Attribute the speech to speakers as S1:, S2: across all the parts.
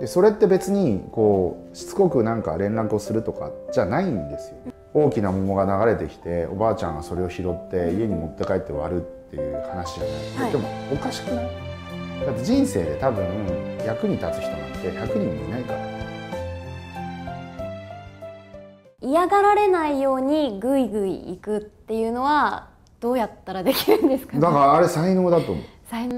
S1: でそれって別にこうしつこくなんか連絡をするとかじゃないんですよ大きな桃が流れてきておばあちゃんがそれを拾って家に持って帰って割るっていう話じゃない、はい、でもおかしくないだって人生で多分役に立つ人なんて100人もいないから
S2: 嫌がられないようにぐいぐい行くっていうのはどうやったらできるんですか、ね、だから
S1: あれ才能だと思う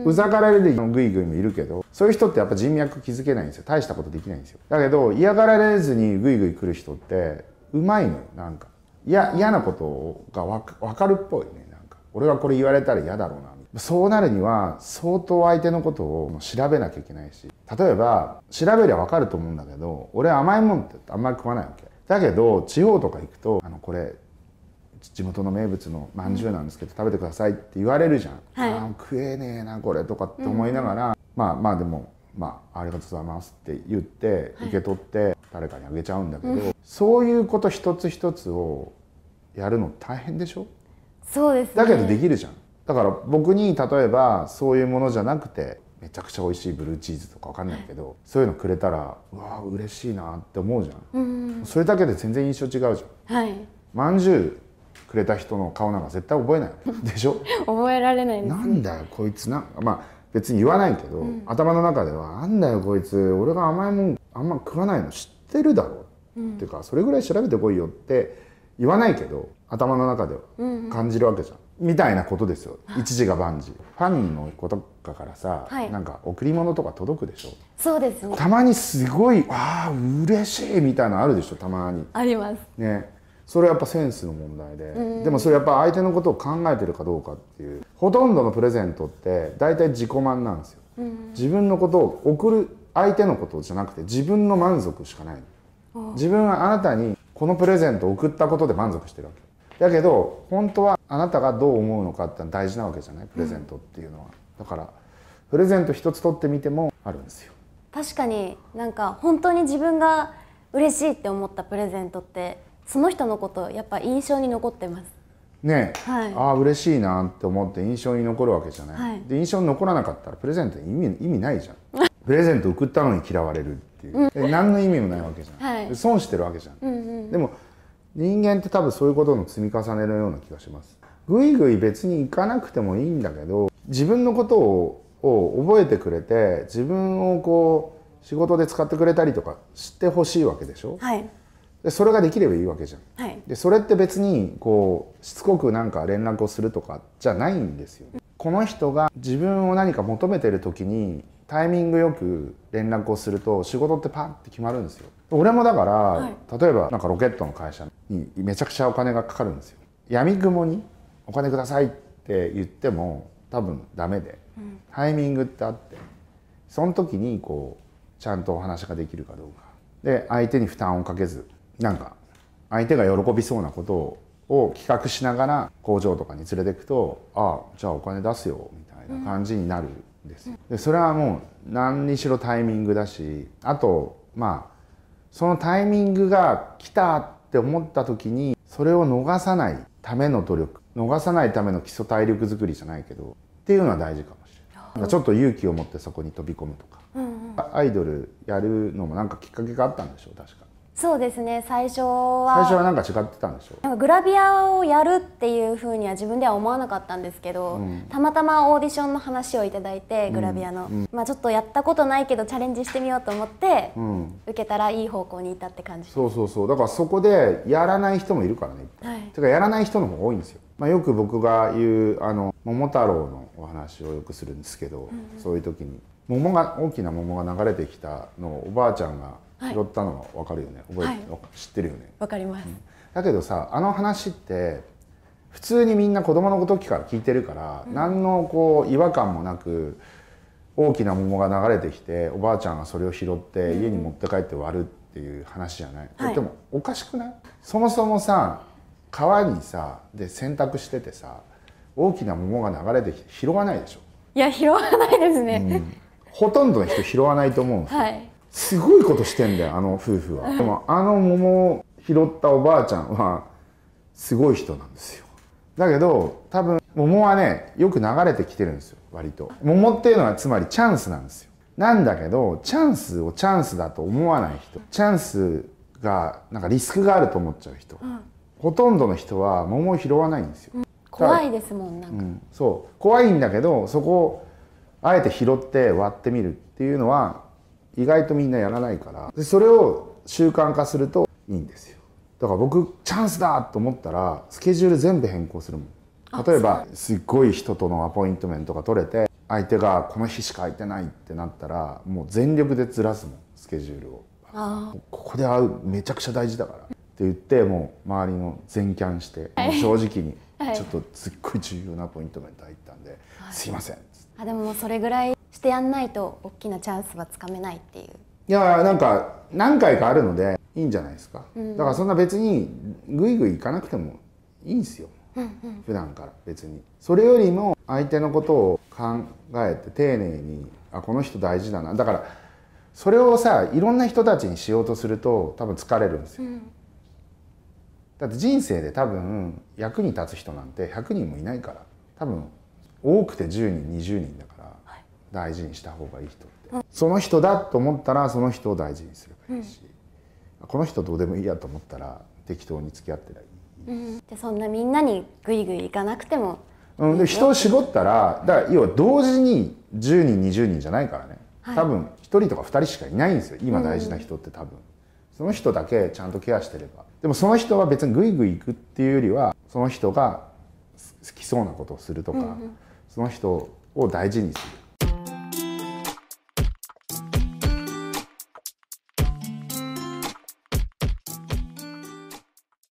S1: うざがられるグイグイもいるけどそういう人ってやっぱ人脈築けないんですよ大したことできないんですよだけど嫌がられずにグイグイ来る人ってうまいのよなんか嫌なことが分かるっぽいねなんか俺はこれ言われたら嫌だろうなそうなるには相当相手のことを調べなきゃいけないし例えば調べりゃ分かると思うんだけど俺甘いもんってあんまり食わないわけだけど地方とか行くとあのこれ地元の名物のまんじゅうなんですけど、食べてくださいって言われるじゃん、はい、食えねえなこれとかって思いながら、うん、まあまあでも、まあ、ありがとうございますって言って受け取って誰かにあげちゃうんだけど、はい、そういうこと一つ一つをやるの大変でしょ
S2: そうです、ね、だけどで
S1: きるじゃんだから僕に例えばそういうものじゃなくてめちゃくちゃ美味しいブルーチーズとかわかんないけどそういうのくれたらうわ嬉しいなって思うじゃん、うん、それだけで全然印象違うじゃん、はい、まんじゅうくれた人の顔なんか絶対覚えない でしょ
S2: 覚えられない、ね、なん
S1: だよこいつなまあ別に言わないけど、うん、頭の中では「なんだよこいつ俺が甘いもんあんま食わないの知ってるだろ」うん、っていうかそれぐらい調べてこいよって言わないけど頭の中では感じるわけじゃん、うんうん、みたいなことですよ一時が万事ファンの子とかからさ、はい、なんか贈り物とか届くでしょ
S2: そうですねたま
S1: にすごい「ああ嬉しい」みたいなのあるでしょたまにありますねそれはやっぱセンスの問題で、でもそれやっぱ相手のことを考えてるかどうかっていうほとんどのプレゼントって大体自己満なんですよ、自分のことを送る相手のことじゃなくて自分の満足しかない自分はあなたにこのプレゼントを送ったことで満足してるわけだけど本当はあなたがどう思うのかって大事なわけじゃないプレゼントっていうのは、だからプレゼント一つ取ってみてもあるんですよ
S2: 確かになんか本当に自分が嬉しいって思ったプレゼントってその人のことやっぱ印象に残ってますねはい、あ
S1: あ嬉しいなって思って印象に残るわけじゃない、はい、で印象に残らなかったらプレゼント意味意味ないじゃんプレゼント送ったのに嫌われるっていう、うん、何の意味もないわけじゃん、はい、損してるわけじゃん、うんうん、でも人間って多分そういうことの積み重ねのような気がしますぐいぐい別に行かなくてもいいんだけど自分のことをを覚えてくれて自分をこう仕事で使ってくれたりとかしてほしいわけでしょ、はいでそれができればいいわけじゃん、はい、でそれって別にこうしつこくなんか連絡をするとかじゃないんですよ、うん、この人が自分を何か求めてる時にタイミングよく連絡をすると仕事ってパンって決まるんですよ俺もだから、はい、例えばなんかロケットの会社にめちゃくちゃお金がかかるんですよ闇雲にお金くださいって言っても多分ダメで、うん、タイミングってあってその時にこうちゃんとお話ができるかどうかで相手に負担をかけずなんか相手が喜びそうなことを企画しながら工場とかに連れていくとああじゃあお金出すよみたいな感じになるんですよ。でそれはもう何にしろタイミングだしあとまあそのタイミングが来たって思った時にそれを逃さないための努力逃さないための基礎体力づくりじゃないけどっていうのは大事かもしれないなんかちょっと勇気を持ってそこに飛び込むとか、うんうん、アイドルやるのもなんかきっかけがあったんでしょう確か。
S2: そうですね最初は最初はな
S1: んか違ってたんでしょなん
S2: かグラビアをやるっていうふうには自分では思わなかったんですけど、うん、たまたまオーディションの話をいただいてグラビアの、うん、まあ、ちょっとやったことないけどチャレンジしてみようと思って、うん、受けたらいい方向にいたって感じ
S1: そうそうそうだからそこでやらない人もいるからね、はい、てかやらない人の方が多いんですよ、まあ、よく僕が言うあの桃太郎のお話をよくするんですけど、うん、そういう時に桃が大きな桃が流れてきたのをおばあちゃんが拾ったのは分かるよね覚えて、はい、知ってるよね分かります、うん、だけどさあの話って普通にみんな子供の時から聞いてるから、うん、何のこう違和感もなく大きな桃が流れてきておばあちゃんがそれを拾って家に持って帰って割るっていう話じゃない、うん、でもおかしくない、はい、そもそもさ川にさで洗濯しててさ大きな桃が流れてきて拾わないでしょ
S2: いや拾わないですね、
S1: うん、ほとんどの人拾わないと思うんですよ、はいすごいことしてんだよあの夫婦はでもあの桃拾ったおばあちゃんはすごい人なんですよだけど多分桃はねよく流れてきてるんですよ割と桃っていうのはつまりチャンスなんですよなんだけどチャンスをチャンスだと思わない人チャンスがなんかリスクがあると思っちゃう人、うん、ほとんどの人は桃を拾わないんですよ、
S2: うん、怖いですもんなん
S1: か、うん、そう怖いんだけどそこをあえて拾って割ってみるっていうのは意外とみんなやらないからでそれを習慣化するといいんですよだから僕チャンスだと思ったらスケジュール全部変更するもん例えばすっごい人とのアポイントメントが取れて相手がこの日しか空いてないってなったらもう全力でずらすもんスケジュールをここで会うめちゃくちゃ大事だからって言ってもう周りの全キャンして、はい、正直に、ちょっとすっごい重要なアポイントメント入ったんで、はい、すいません
S2: あでもそれぐらいしてやんないと大きなチャンスはつかめないっていう
S1: いやなんか何回かあるのでいいんじゃないですか、うん、だからそんな別にぐいぐい行かなくてもいいんですよ、うんうん、普段から別にそれよりも相手のことを考えて丁寧にあこの人大事だなだからそれをさいろんな人たちにしようとすると多分疲れるんですよ、うん、だって人生で多分役に立つ人なんて100人もいないから多分多くて10人20人だ大事にした方がいい人って、うん、その人だと思ったらその人を大事にすればいいし、うん、この人どうでもいいやと思ったら適当に付き合って
S2: りいい。うん、でそんなみんなにぐいぐい行かなくても
S1: うん、で人を絞ったらだから要は同時に10人20人じゃないからね、はい、多分1人とか2人しかいないんですよ今大事な人って多分、うん、その人だけちゃんとケアしてればでもその人は別にグイグイ行くっていうよりはその人が好きそうなことをするとか、うんうん、その人を大事にする